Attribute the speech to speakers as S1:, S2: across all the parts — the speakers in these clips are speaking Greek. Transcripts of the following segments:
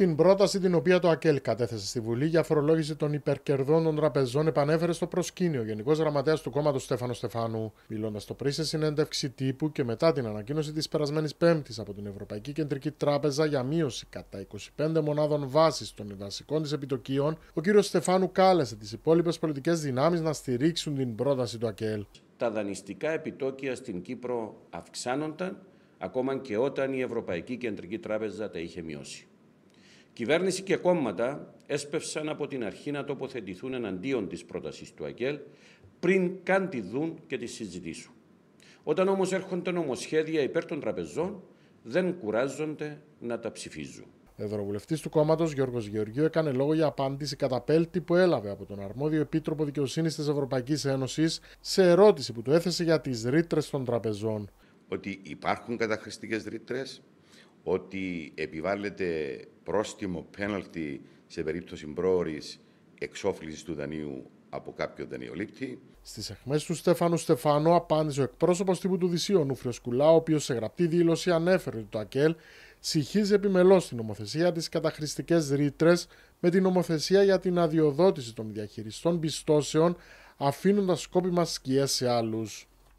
S1: Την πρόταση την οποία το ΑΚΕΛ κατέθεσε στη Βουλή για φορολόγηση των υπερκερδών των τραπεζών επανέφερε στο προσκήνιο ο Γενικός Γραμματέας του κόμματος Στέφανο Στεφάνου. Μιλώντας το πριν σε συνέντευξη τύπου και μετά την ανακοίνωση της περασμένης Πέμπτης από την Ευρωπαϊκή Κεντρική Τράπεζα για μείωση κατά 25 μονάδων βάσης των βασικών της επιτοκίων, ο κ. Στεφάνου κάλεσε τις υπόλοιπες πολιτικές δυνάμεις να στηρίξουν την πρόταση του ΑΚΕΛ.
S2: Τα δανειστικά επιτόκια στην Κύπρο αυξάνονταν ακόμα και όταν η Ευρωπαϊκή Κεντρική Τράπεζα τα είχε μειώσει. Κυβέρνηση και κόμματα έσπευσαν από την αρχή να τοποθετηθούν εναντίον της πρότασης του ΑΚΕΛ πριν καν τη δουν και τη συζητήσουν. Όταν όμως έρχονται νομοσχέδια υπέρ των τραπεζών, δεν κουράζονται να τα ψηφίζουν.
S1: Ευρωβουλευτής του κόμματος Γιώργος Γεωργίου έκανε λόγο για απάντηση κατά πέλτη που έλαβε από τον αρμόδιο Επίτροπο Δικαιοσύνης της Ευρωπαϊκής Ένωσης σε ερώτηση που του έθεσε για τις ρήτρες των τραπεζών.
S3: Ότι υπάρχουν καταχρηστικές ρήτρες, ότι επιβάλλεται πρόστιμο πέναλτι σε περίπτωση πρόορης εξόφλησης του δανείου από κάποιο δανειολήπτη.
S1: Στις αιχμές του Στέφανου Στεφάνο απάντησε ο εκπρόσωπος τύπου του Δυσίου, Νούφριο ο οποίος σε γραπτή δήλωση ανέφερε ότι το ΑΚΕΛ συχίζει επιμελώς την νομοθεσία της καταχρηστικές ρήτρες με την νομοθεσία για την αδειοδότηση των διαχειριστών πιστώσεων, αφήνοντας σκόπιμα σκιές σε άλλους.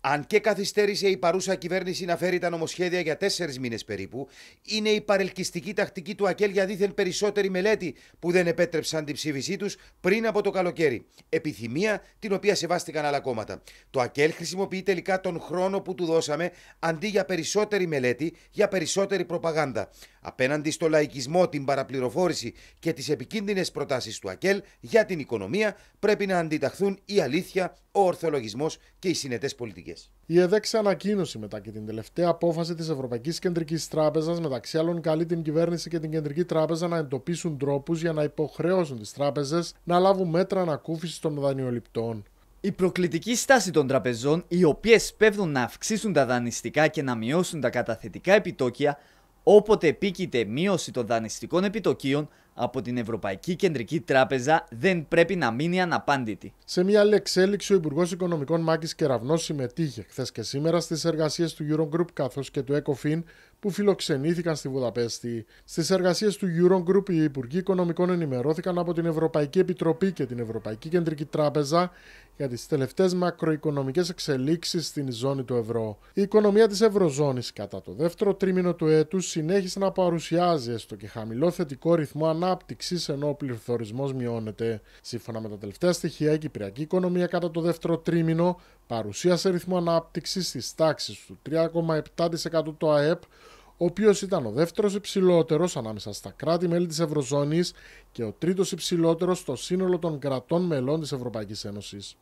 S1: Αν και καθυστέρησε η παρούσα
S3: κυβέρνηση να φέρει τα νομοσχέδια για τέσσερις μήνες περίπου, είναι η παρελκυστική τακτική του ΑΚΕΛ για δίθεν περισσότερη μελέτη που δεν επέτρεψαν την ψήφισή τους πριν από το καλοκαίρι. Επιθυμία την οποία σεβάστηκαν άλλα κόμματα. Το ΑΚΕΛ χρησιμοποιεί τελικά τον χρόνο που του δώσαμε αντί για περισσότερη μελέτη, για περισσότερη προπαγάνδα. Απέναντι στο λαϊκισμό, την παραπληροφόρηση και τις επικίνδυνες προτάσεις του ΑΚΕΛ για την οικονομία, πρέπει να αντιταχθούν η αλήθεια ο ορθολογισμός και οι συνετές πολιτικές.
S1: Η εδέξη ανακοίνωση μετά και την τελευταία απόφαση της Ευρωπαϊκής Κεντρικής Τράπεζας, μεταξύ άλλων, καλεί την κυβέρνηση και την Κεντρική Τράπεζα να εντοπίσουν τρόπους για να υποχρεώσουν τις τράπεζες να λάβουν μέτρα ανακούφισης των δανειοληπτών. Η προκλητική στάση των τραπεζών, οι οποίες πέφτουν να αυξήσουν τα δανειστικά και να μειώσουν τα καταθετικά επιτόκια, όποτε επίκειται μείωση των δανειστικών επιτοκίων από την Ευρωπαϊκή Κεντρική Τράπεζα δεν πρέπει να μείνει αναπάντητη. Σε μια άλλη εξέλιξη, ο Υπουργός Οικονομικών Μάκης Κεραυνός συμμετείχε χθες και σήμερα στις εργασίες του Eurogroup καθώς και του ECOFIN που φιλοξενήθηκαν στη Βουδαπέστη. Στις εργασίες του Eurogroup, οι Υπουργοί Οικονομικών ενημερώθηκαν από την Ευρωπαϊκή Επιτροπή και την Ευρωπαϊκή Κεντρική Τράπεζα για τις τελευταίες μακροοικονομικές εξελίξεις στην ζώνη του ευρώ. Η οικονομία της Ευρωζώνης κατά το δεύτερο τρίμηνο του έτους συνέχισε να παρουσιάζει έστω και χαμηλό θετικό ρυθμό ανάπτυξης ενώ ο πληθωρισμός μειώνεται. Σύμφωνα με τα τελευταία στοιχεία, η Κυπριακή οικονομία κατά το δεύτερο τρίμηνο παρουσίασε ρυθμό ανάπτυξης στις τάξη του 3,7% το ΑΕΠ ο οποίος ήταν ο δεύτερος υψηλότερος ανάμεσα στα κράτη-μέλη της Ευρωζώνης και ο τρίτος υψηλότερος στο σύνολο των κρατών μελών της Ευρωπαϊκής Ένωσης.